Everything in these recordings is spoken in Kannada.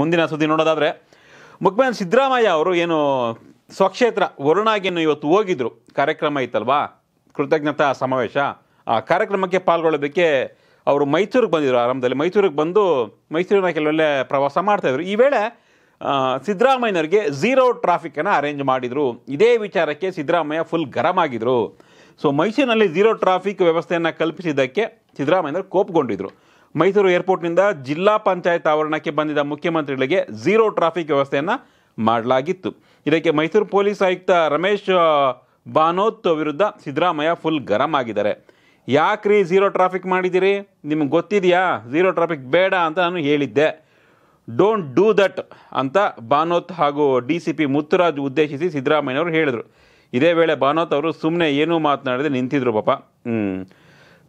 ಮುಂದಿನ ಸುದ್ದಿ ನೋಡೋದಾದರೆ ಮುಖ್ಯಮಂತ್ರಿ ಸಿದ್ದರಾಮಯ್ಯ ಅವರು ಏನು ಸ್ವಕ್ಷೇತ್ರ ವರುಣಾಗಿಯನ್ನು ಇವತ್ತು ಹೋಗಿದ್ರು ಕಾರ್ಯಕ್ರಮ ಇತ್ತಲ್ವಾ ಕೃತಜ್ಞತಾ ಸಮಾವೇಶ ಆ ಕಾರ್ಯಕ್ರಮಕ್ಕೆ ಪಾಲ್ಗೊಳ್ಳೋದಕ್ಕೆ ಅವರು ಮೈಸೂರಿಗೆ ಬಂದಿದ್ದರು ಆರಂಭದಲ್ಲಿ ಮೈಸೂರಿಗೆ ಬಂದು ಮೈಸೂರಿನ ಕೆಲವೊಳ್ಳೆ ಪ್ರವಾಸ ಮಾಡ್ತಾಯಿದ್ರು ಈ ವೇಳೆ ಸಿದ್ದರಾಮಯ್ಯನವರಿಗೆ ಝೀರೋ ಟ್ರಾಫಿಕ್ಕನ್ನು ಅರೇಂಜ್ ಮಾಡಿದರು ಇದೇ ವಿಚಾರಕ್ಕೆ ಸಿದ್ದರಾಮಯ್ಯ ಫುಲ್ ಗರಂ ಆಗಿದ್ರು ಸೊ ಮೈಸೂರಿನಲ್ಲಿ ಝೀರೋ ಟ್ರಾಫಿಕ್ ವ್ಯವಸ್ಥೆಯನ್ನು ಕಲ್ಪಿಸಿದ್ದಕ್ಕೆ ಸಿದ್ದರಾಮಯ್ಯನವರು ಕೋಪಗೊಂಡಿದ್ರು ಮೈಸೂರು ಏರ್ಪೋರ್ಟ್ನಿಂದ ಜಿಲ್ಲಾ ಪಂಚಾಯತ್ ಆವರಣಕ್ಕೆ ಬಂದಿದ್ದ ಮುಖ್ಯಮಂತ್ರಿಗಳಿಗೆ ಝೀರೋ ಟ್ರಾಫಿಕ್ ವ್ಯವಸ್ಥೆಯನ್ನು ಮಾಡಲಾಗಿತ್ತು ಇದಕ್ಕೆ ಮೈಸೂರು ಪೊಲೀಸ್ ಆಯುಕ್ತ ರಮೇಶ್ ಬಾನೋತ್ ವಿರುದ್ಧ ಸಿದ್ದರಾಮಯ್ಯ ಫುಲ್ ಗರಂ ಆಗಿದ್ದಾರೆ ಯಾಕ್ರಿ ಝೀರೋ ಟ್ರಾಫಿಕ್ ಮಾಡಿದ್ದೀರಿ ನಿಮ್ಗೆ ಗೊತ್ತಿದೆಯಾ ಝೀರೋ ಟ್ರಾಫಿಕ್ ಬೇಡ ಅಂತ ನಾನು ಹೇಳಿದ್ದೆ ಡೋಂಟ್ ಡೂ ದಟ್ ಅಂತ ಬಾನೋತ್ ಹಾಗೂ ಡಿ ಸಿ ಪಿ ಮುತ್ತುರಾಜ್ ಉದ್ದೇಶಿಸಿ ಸಿದ್ದರಾಮಯ್ಯವರು ಹೇಳಿದರು ಇದೇ ವೇಳೆ ಬಾನೋತ್ ಅವರು ಸುಮ್ಮನೆ ಏನೂ ಮಾತನಾಡದೆ ನಿಂತಿದ್ರು ಪಾಪ ಹ್ಞೂ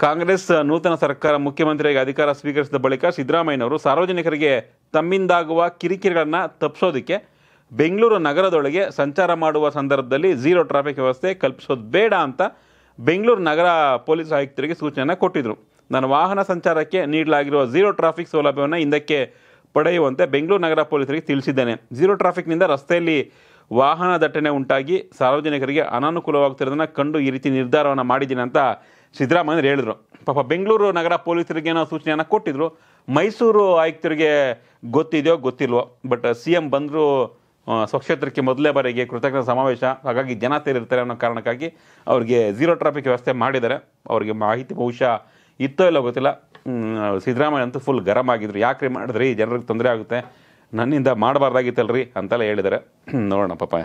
ಕಾಂಗ್ರೆಸ್ ನೂತನ ಸರ್ಕಾರ ಮುಖ್ಯಮಂತ್ರಿಯಾಗಿ ಅಧಿಕಾರ ಸ್ವೀಕರಿಸಿದ ಬಳಿಕ ಸಿದ್ದರಾಮಯ್ಯನವರು ಸಾರ್ವಜನಿಕರಿಗೆ ತಮ್ಮಿಂದಾಗುವ ಕಿರಿಕಿರಿಗಳನ್ನು ತಪ್ಪಿಸೋದಕ್ಕೆ ಬೆಂಗಳೂರು ನಗರದೊಳಗೆ ಸಂಚಾರ ಮಾಡುವ ಸಂದರ್ಭದಲ್ಲಿ ಝೀರೋ ಟ್ರಾಫಿಕ್ ವ್ಯವಸ್ಥೆ ಕಲ್ಪಿಸೋದು ಬೇಡ ಅಂತ ಬೆಂಗಳೂರು ನಗರ ಪೊಲೀಸ್ ಆಯುಕ್ತರಿಗೆ ಸೂಚನೆಯನ್ನು ಕೊಟ್ಟಿದ್ದರು ನಾನು ವಾಹನ ಸಂಚಾರಕ್ಕೆ ನೀಡಲಾಗಿರುವ ಝೀರೋ ಟ್ರಾಫಿಕ್ ಸೌಲಭ್ಯವನ್ನು ಹಿಂದಕ್ಕೆ ಪಡೆಯುವಂತೆ ಬೆಂಗಳೂರು ನಗರ ಪೊಲೀಸರಿಗೆ ತಿಳಿಸಿದ್ದೇನೆ ಝೀರೋ ಟ್ರಾಫಿಕ್ನಿಂದ ರಸ್ತೆಯಲ್ಲಿ ವಾಹನ ದಟ್ಟಣೆ ಉಂಟಾಗಿ ಸಾರ್ವಜನಿಕರಿಗೆ ಅನಾನುಕೂಲವಾಗ್ತಿರೋದನ್ನು ಕಂಡು ಈ ರೀತಿ ನಿರ್ಧಾರವನ್ನು ಮಾಡಿದ್ದೀನಿ ಅಂತ ಸಿದ್ದರಾಮಯ್ಯ ಹೇಳಿದರು ಪಾಪ ಬೆಂಗಳೂರು ನಗರ ಪೊಲೀಸರಿಗೆ ಏನೋ ಸೂಚನೆಯನ್ನು ಕೊಟ್ಟಿದ್ರು ಮೈಸೂರು ಆಯುಕ್ತರಿಗೆ ಗೊತ್ತಿದೆಯೋ ಗೊತ್ತಿಲ್ವೋ ಬಟ್ ಸಿ ಎಮ್ ಬಂದರೂ ಸ್ವಕ್ಷೇತ್ರಕ್ಕೆ ಮೊದಲೇ ಬಾರಿಗೆ ಕೃತಜ್ಞ ಸಮಾವೇಶ ಹಾಗಾಗಿ ಜನ ಸೇರಿರ್ತಾರೆ ಅನ್ನೋ ಕಾರಣಕ್ಕಾಗಿ ಅವರಿಗೆ ಝೀರೋ ಟ್ರಾಫಿಕ್ ವ್ಯವಸ್ಥೆ ಮಾಡಿದ್ದಾರೆ ಅವರಿಗೆ ಮಾಹಿತಿ ಬಹುಶಃ ಇತ್ತೋ ಇಲ್ಲೋ ಗೊತ್ತಿಲ್ಲ ಸಿದ್ದರಾಮಯ್ಯ ಅಂತೂ ಫುಲ್ ಗರಂ ಆಗಿದ್ರು ಯಾಕೆ ಮಾಡಿದ್ರಿ ಜನರಿಗೆ ತೊಂದರೆ ಆಗುತ್ತೆ ನನ್ನಿಂದ ಮಾಡಬಾರ್ದಾಗಿತ್ತಲ್ರಿ ಅಂತೆಲ್ಲ ಹೇಳಿದ್ದಾರೆ ನೋಡೋಣ ಪಾಪ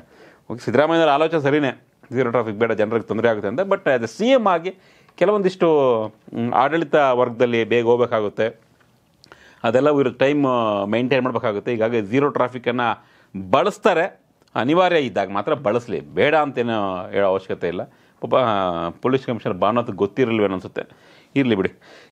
ಓಕೆ ಸಿದ್ದರಾಮಯ್ಯವ್ರ ಆಲೋಚನೆ ಸರಿನೇ ಝೀರೋ ಟ್ರಾಫಿಕ್ ಬೇಡ ಜನರಿಗೆ ತೊಂದರೆ ಆಗುತ್ತೆ ಅಂತ ಬಟ್ ಅದು ಸಿ ಎಮ್ ಆಗಿ ಕೆಲವೊಂದಿಷ್ಟು ಆಡಳಿತ ವರ್ಗದಲ್ಲಿ ಬೇಗ ಹೋಗಬೇಕಾಗುತ್ತೆ ಅದೆಲ್ಲ ಇವರು ಟೈಮ್ ಮೇಂಟೈನ್ ಮಾಡಬೇಕಾಗುತ್ತೆ ಹೀಗಾಗಿ ಝೀರೋ ಟ್ರಾಫಿಕನ್ನು ಬಳಸ್ತಾರೆ ಅನಿವಾರ್ಯ ಇದ್ದಾಗ ಮಾತ್ರ ಬಳಸಲಿ ಬೇಡ ಅಂತೇನು ಹೇಳೋ ಅವಶ್ಯಕತೆ ಇಲ್ಲ ಪಾಪ ಪೊಲೀಸ್ ಕಮಿಷನರ್ ಭಾನುವಂತ ಗೊತ್ತಿರಲ್ವೇನೋ ಅನಿಸುತ್ತೆ ಇರಲಿ ಬಿಡಿ